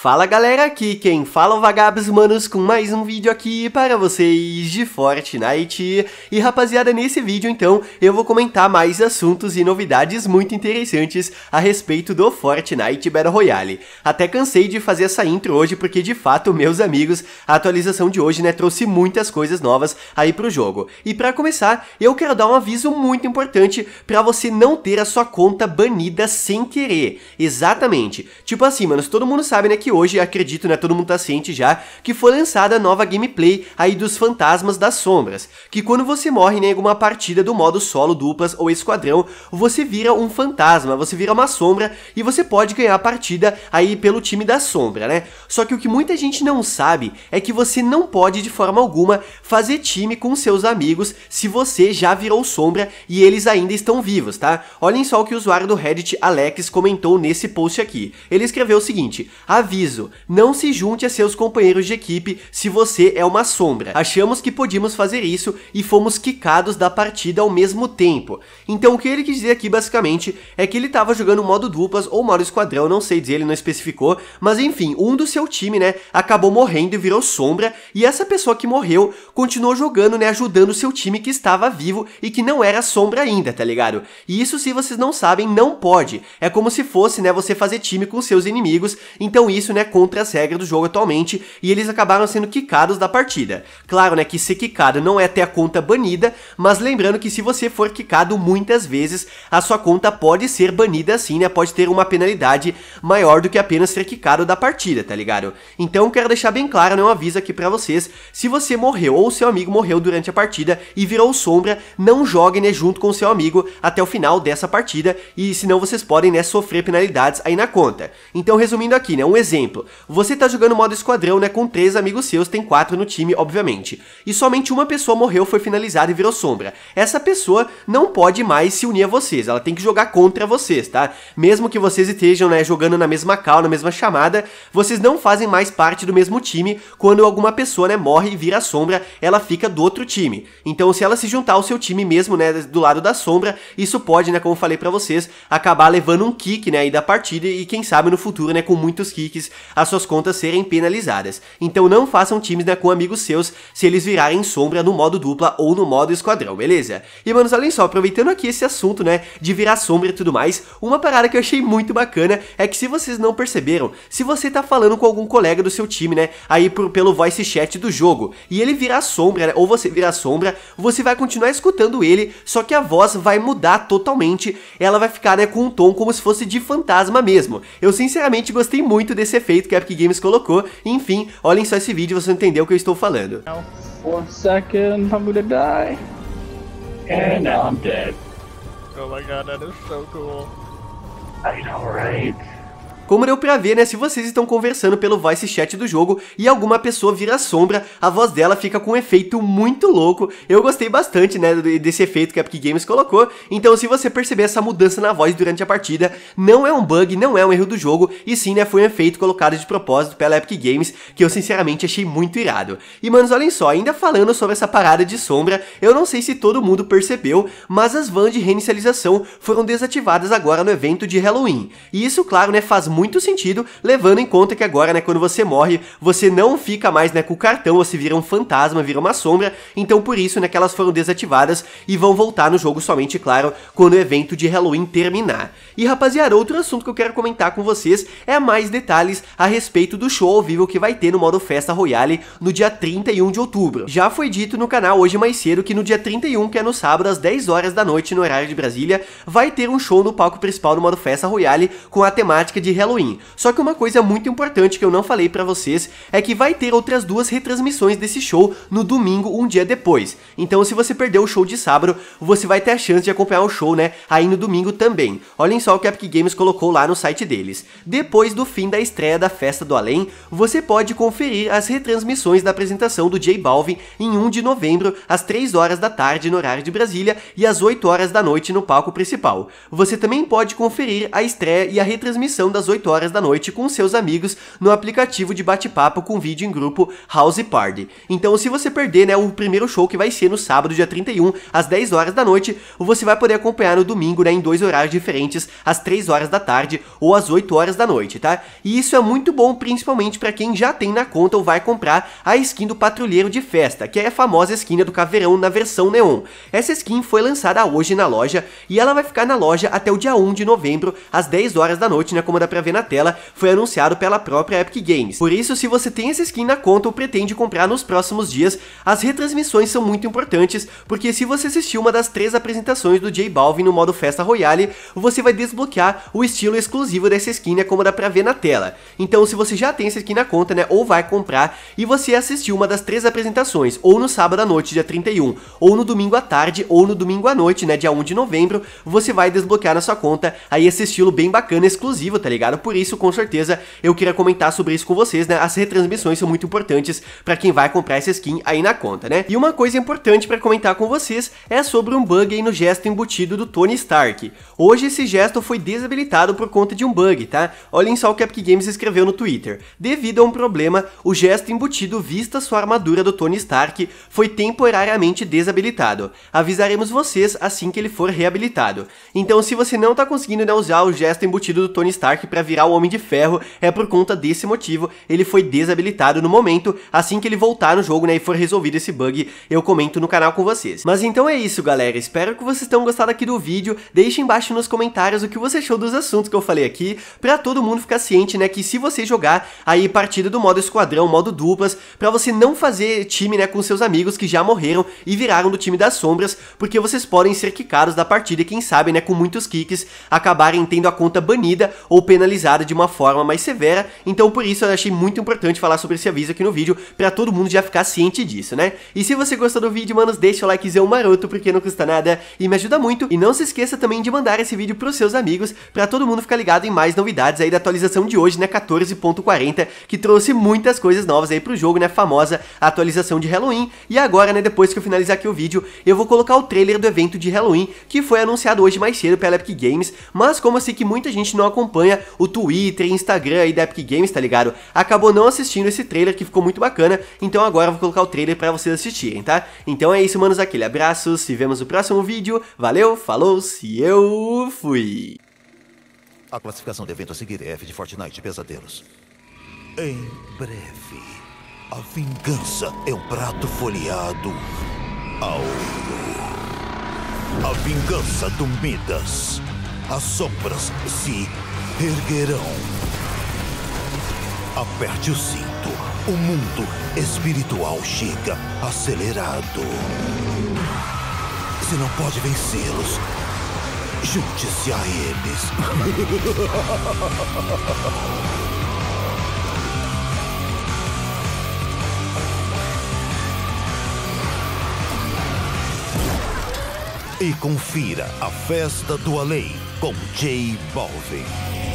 Fala galera, aqui quem fala é o Vagabos Manos com mais um vídeo aqui para vocês de Fortnite. E rapaziada, nesse vídeo então eu vou comentar mais assuntos e novidades muito interessantes a respeito do Fortnite Battle Royale. Até cansei de fazer essa intro hoje porque de fato, meus amigos, a atualização de hoje né, trouxe muitas coisas novas aí pro jogo. E para começar, eu quero dar um aviso muito importante para você não ter a sua conta banida sem querer. Exatamente. Tipo assim, manos, todo mundo sabe né que que hoje, acredito, né, todo mundo tá ciente já, que foi lançada a nova gameplay aí dos Fantasmas das Sombras, que quando você morre né, em alguma partida do modo solo, duplas ou esquadrão, você vira um fantasma, você vira uma sombra e você pode ganhar a partida aí pelo time da sombra, né? Só que o que muita gente não sabe é que você não pode de forma alguma fazer time com seus amigos se você já virou sombra e eles ainda estão vivos, tá? Olhem só o que o usuário do Reddit Alex comentou nesse post aqui. Ele escreveu o seguinte: "A vida Aviso: não se junte a seus companheiros de equipe se você é uma sombra. Achamos que podíamos fazer isso e fomos quicados da partida ao mesmo tempo. Então o que ele quis dizer aqui basicamente é que ele estava jogando modo duplas ou modo esquadrão, não sei dizer, ele não especificou, mas enfim, um do seu time, né, acabou morrendo e virou sombra, e essa pessoa que morreu continuou jogando, né, ajudando seu time que estava vivo e que não era sombra ainda, tá ligado? E isso se vocês não sabem, não pode. É como se fosse, né, você fazer time com seus inimigos. Então isso isso, né, contra as regras do jogo atualmente, e eles acabaram sendo quicados da partida. Claro, né, que ser quicado não é ter a conta banida, mas lembrando que se você for quicado muitas vezes, a sua conta pode ser banida assim, né, pode ter uma penalidade maior do que apenas ser quicado da partida, tá ligado? Então, quero deixar bem claro, né, um aviso aqui para vocês, se você morreu ou seu amigo morreu durante a partida e virou sombra, não jogue, né, junto com seu amigo até o final dessa partida, e senão vocês podem, né, sofrer penalidades aí na conta. Então, resumindo aqui, né, um exemplo exemplo, você tá jogando modo esquadrão, né, com três amigos seus, tem quatro no time, obviamente, e somente uma pessoa morreu, foi finalizada e virou sombra. Essa pessoa não pode mais se unir a vocês, ela tem que jogar contra vocês, tá? Mesmo que vocês estejam, né, jogando na mesma call, na mesma chamada, vocês não fazem mais parte do mesmo time quando alguma pessoa, né, morre e vira sombra, ela fica do outro time. Então, se ela se juntar ao seu time mesmo, né, do lado da sombra, isso pode, né, como eu falei para vocês, acabar levando um kick, né, aí da partida e quem sabe no futuro, né, com muitos kicks as suas contas serem penalizadas. Então não façam times né, com amigos seus se eles virarem sombra no modo dupla ou no modo esquadrão, beleza? E manos, olhem só, aproveitando aqui esse assunto, né, de virar sombra e tudo mais, uma parada que eu achei muito bacana é que se vocês não perceberam, se você tá falando com algum colega do seu time, né, aí por, pelo voice chat do jogo, e ele virar sombra, né, ou você virar sombra, você vai continuar escutando ele, só que a voz vai mudar totalmente, ela vai ficar, né, com um tom como se fosse de fantasma mesmo. Eu sinceramente gostei muito desse feito, que a Epic Games colocou. Enfim, olhem só esse vídeo e você entender o que eu estou falando. I know, right? Como deu pra ver, né, se vocês estão conversando pelo voice chat do jogo e alguma pessoa vira sombra, a voz dela fica com um efeito muito louco. Eu gostei bastante, né, desse efeito que a Epic Games colocou. Então, se você perceber essa mudança na voz durante a partida, não é um bug, não é um erro do jogo, e sim, né, foi um efeito colocado de propósito pela Epic Games, que eu sinceramente achei muito irado. E, manos, olhem só, ainda falando sobre essa parada de sombra, eu não sei se todo mundo percebeu, mas as vans de reinicialização foram desativadas agora no evento de Halloween. E isso, claro, né, faz muito sentido, levando em conta que agora, né, quando você morre, você não fica mais, né, com o cartão, você vira um fantasma, vira uma sombra, então por isso, né, que elas foram desativadas e vão voltar no jogo somente, claro, quando o evento de Halloween terminar. E rapaziada, outro assunto que eu quero comentar com vocês é mais detalhes a respeito do show ao vivo que vai ter no modo Festa Royale no dia 31 de outubro. Já foi dito no canal hoje mais cedo que no dia 31, que é no sábado, às 10 horas da noite, no horário de Brasília, vai ter um show no palco principal do modo Festa Royale com a temática de Halloween Halloween. Só que uma coisa muito importante que eu não falei para vocês é que vai ter outras duas retransmissões desse show no domingo, um dia depois. Então se você perdeu o show de sábado, você vai ter a chance de acompanhar o show, né, aí no domingo também. Olhem só o que a Epic Games colocou lá no site deles. Depois do fim da estreia da Festa do Além, você pode conferir as retransmissões da apresentação do J Balvin em 1 de novembro, às 3 horas da tarde no horário de Brasília e às 8 horas da noite no palco principal. Você também pode conferir a estreia e a retransmissão das 8 8 horas da noite com seus amigos no aplicativo de bate-papo com vídeo em grupo House Party. Então, se você perder, né, o primeiro show que vai ser no sábado, dia 31, às 10 horas da noite, você vai poder acompanhar no domingo, né, em dois horários diferentes, às 3 horas da tarde ou às 8 horas da noite, tá? E isso é muito bom, principalmente para quem já tem na conta ou vai comprar a skin do Patrulheiro de Festa, que é a famosa skin do Caveirão na versão Neon. Essa skin foi lançada hoje na loja e ela vai ficar na loja até o dia 1 de novembro, às 10 horas da noite, né, como dá pra ver na tela, foi anunciado pela própria Epic Games. Por isso, se você tem essa skin na conta ou pretende comprar nos próximos dias, as retransmissões são muito importantes, porque se você assistiu uma das três apresentações do J Balvin no modo Festa Royale, você vai desbloquear o estilo exclusivo dessa skin, né, como dá pra ver na tela. Então, se você já tem essa skin na conta, né, ou vai comprar, e você assistiu uma das três apresentações, ou no sábado à noite, dia 31, ou no domingo à tarde, ou no domingo à noite, né, dia 1 de novembro, você vai desbloquear na sua conta aí esse estilo bem bacana, exclusivo, tá ligado? ligado? Por isso, com certeza, eu queria comentar sobre isso com vocês, né? As retransmissões são muito importantes para quem vai comprar essa skin aí na conta, né? E uma coisa importante para comentar com vocês é sobre um bug aí no gesto embutido do Tony Stark. Hoje esse gesto foi desabilitado por conta de um bug, tá? Olhem só o que a Epic Games escreveu no Twitter. Devido a um problema, o gesto embutido vista sua armadura do Tony Stark foi temporariamente desabilitado. Avisaremos vocês assim que ele for reabilitado. Então se você não tá conseguindo né, usar o gesto embutido do Tony Stark para virar o Homem de Ferro, é por conta desse motivo, ele foi desabilitado no momento, assim que ele voltar no jogo, né, e for resolvido esse bug, eu comento no canal com vocês. Mas então é isso, galera, espero que vocês tenham gostado aqui do vídeo, deixe embaixo nos comentários o que você achou dos assuntos que eu falei aqui, para todo mundo ficar ciente, né, que se você jogar aí partida do modo esquadrão, modo duplas, para você não fazer time, né, com seus amigos que já morreram e viraram do time das sombras, porque vocês podem ser quicados da partida e quem sabe, né, com muitos kicks, acabarem tendo a conta banida ou penalizada penalizada de uma forma mais severa, então por isso eu achei muito importante falar sobre esse aviso aqui no vídeo, pra todo mundo já ficar ciente disso, né? E se você gostou do vídeo, manos, deixa o likezão maroto, porque não custa nada e me ajuda muito, e não se esqueça também de mandar esse vídeo pros seus amigos, pra todo mundo ficar ligado em mais novidades aí da atualização de hoje, né, 14.40, que trouxe muitas coisas novas aí pro jogo, né, famosa atualização de Halloween, e agora, né, depois que eu finalizar aqui o vídeo, eu vou colocar o trailer do evento de Halloween, que foi anunciado hoje mais cedo pela Epic Games, mas como assim que muita gente não acompanha, o Twitter, Instagram aí da Epic Games, tá ligado? Acabou não assistindo esse trailer que ficou muito bacana, então agora eu vou colocar o trailer pra vocês assistirem, tá? Então é isso, manos, aquele abraço, se vemos no próximo vídeo, valeu, falou, se eu fui! A classificação do evento a seguir é F de Fortnite Pesadelos. Em breve, a vingança é um prato folheado A vingança do Midas. As sombras se erguerão. Aperte o cinto. O mundo espiritual chega acelerado. Se não pode vencê-los, junte-se a eles. e confira a Festa do Além com J Balvin.